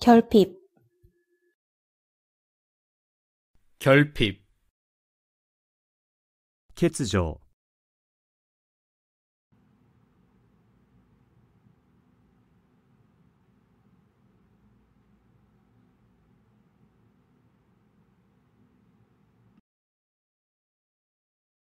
결핍 결핍欠場